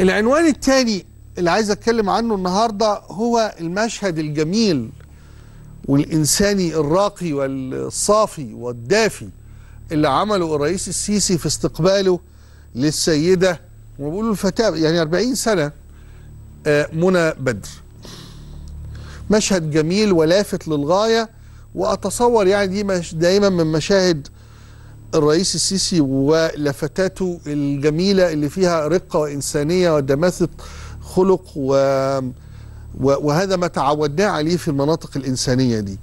العنوان الثاني اللي عايز اتكلم عنه النهارده هو المشهد الجميل والانساني الراقي والصافي والدافي اللي عمله الرئيس السيسي في استقباله للسيده وبقول الفتاه يعني 40 سنه آه، منى بدر. مشهد جميل ولافت للغايه واتصور يعني دي مش دايما من مشاهد الرئيس السيسي ولفتاته الجميلة اللي فيها رقة وإنسانية ودماثة خلق و... وهذا ما تعودناه عليه في المناطق الإنسانية دي